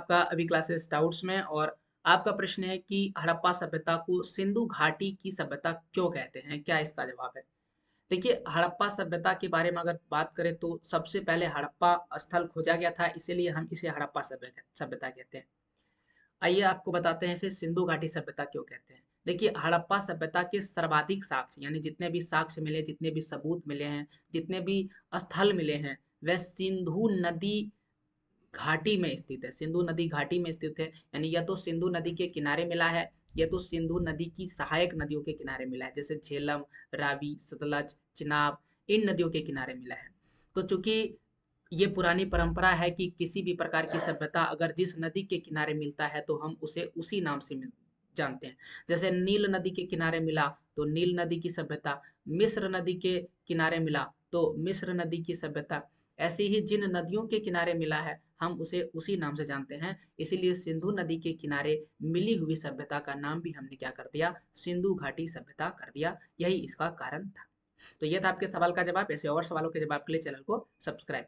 आपका अभी classes doubts में और आपका प्रश्न है कि हड़प्पा सभ्यता को सिंधु घाटी की सभ्यता क्यों कहते हैं क्या इसका जवाब है देखिए हड़प्पा सभ्यता के बारे में अगर बात करें तो सबसे पहले हड़प्पा स्थल खोजा गया था इसीलिए हम इसे हड़प्पा सभ्यता कहते हैं आइए आपको बताते हैं इसे सिंधु घाटी सभ्यता क्यों कहते हैं देखिए हड़प्पा सभ्यता के सर्वाधिक साक्ष्य यानी जितने भी साक्ष्य मिले जितने भी सबूत मिले हैं जितने भी स्थल मिले हैं वह सिंधु नदी घाटी में स्थित है सिंधु नदी घाटी में स्थित है यानी या तो सिंधु नदी के किनारे मिला है या तो सिंधु नदी की सहायक नदियों के किनारे मिला है जैसे झेलम रावी सतलज चिनाब इन नदियों के किनारे मिला है तो चूंकि ये पुरानी परंपरा है कि किसी भी प्रकार की सभ्यता अगर जिस नदी के किनारे मिलता है तो हम उसे उसी नाम से जानते हैं जैसे नील नदी के किनारे मिला तो नील नदी की सभ्यता मिस्र नदी के किनारे मिला तो मिस्र नदी की सभ्यता ऐसे ही जिन नदियों के किनारे मिला है हम उसे उसी नाम से जानते हैं इसीलिए सिंधु नदी के किनारे मिली हुई सभ्यता का नाम भी हमने क्या कर दिया सिंधु घाटी सभ्यता कर दिया यही इसका कारण था तो यह था आपके सवाल का जवाब ऐसे और सवालों के जवाब के लिए चैनल को सब्सक्राइब